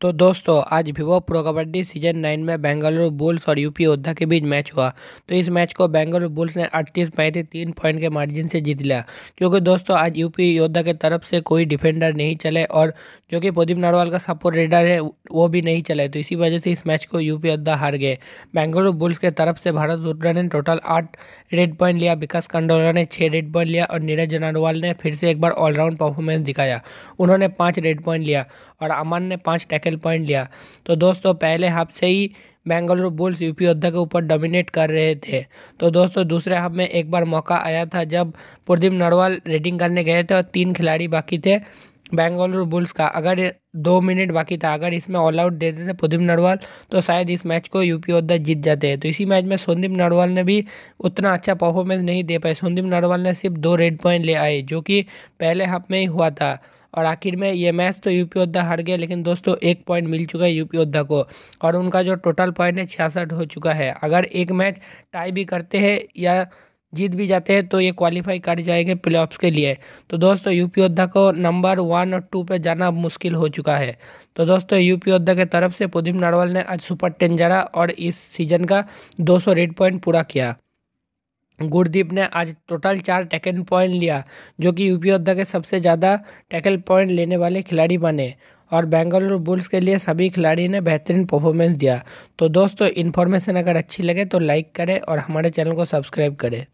तो दोस्तों आज Vivo Pro Kabaddi season nine में बेंगलुरु बुल्स और यूपी योद्धा के बीच मैच हुआ तो इस मैच को बेंगलुरु बुल्स ने अड़तीस पैंतीस तीन पॉइंट के मार्जिन से जीत लिया क्योंकि दोस्तों आज यूपी योद्धा के तरफ से कोई डिफेंडर नहीं चले और जो कि प्रदीप नरवाल का सपोर्ट रेडर है वो भी नहीं चले तो इसी वजह से इस मैच को यूपी योद्धा हार गए बेंगलुरु बुल्स के तरफ से भारत योद्धा ने टोटल आठ रेड पॉइंट लिया विकास कंडोला ने छः रेड पॉइंट लिया और नीरज जनरवाल ने फिर से एक बार ऑलराउंड परफॉर्मेंस दिखाया उन्होंने पाँच रेड पॉइंट लिया और अमन ने पाँच टैकेट खेल पॉइंट लिया तो दोस्तों पहले हाफ से ही बेंगलुरु बुल्स यूपी योद्धा के ऊपर डोमिनेट कर रहे थे तो दोस्तों दूसरे हाफ में एक बार मौका आया था जब प्रदीप नरवाल रेटिंग करने गए थे और तीन खिलाड़ी बाकी थे बेंगलुरु बुल्स का अगर दो मिनट बाकी था अगर इसमें ऑल आउट देते थे प्रदीप नरवाल तो शायद इस मैच को यूपी योद्धा जीत जाते हैं तो इसी मैच में संदीप नरवाल ने भी उतना अच्छा परफॉर्मेंस नहीं दे पाए संदीप नरवाल ने सिर्फ दो रेड पॉइंट ले आए जो कि पहले हाफ में ही हुआ था और आखिर में ये मैच तो यूपी योद्धा हार गया लेकिन दोस्तों एक पॉइंट मिल चुका है यूपी योद्धा को और उनका जो टोटल पॉइंट है छियासठ हो चुका है अगर एक मैच टाई भी करते हैं या जीत भी जाते हैं तो ये क्वालिफाई कर जाएंगे प्ले के लिए तो दोस्तों यूपी योद्धा को नंबर वन और टू पे जाना मुश्किल हो चुका है तो दोस्तों यूपी योद्धा के तरफ से प्रदीप नारवाल ने आज सुपर टेन जरा और इस सीजन का 200 रेड पॉइंट पूरा किया गुरदीप ने आज टोटल चार टैकल पॉइंट लिया जो कि यूपी योद्धा के सबसे ज़्यादा टैकल पॉइंट लेने वाले खिलाड़ी बने और बेंगलुरु बुल्स के लिए सभी खिलाड़ी ने बेहतरीन परफॉर्मेंस दिया तो दोस्तों इन्फॉर्मेशन अगर अच्छी लगे तो लाइक करें और हमारे चैनल को सब्सक्राइब करें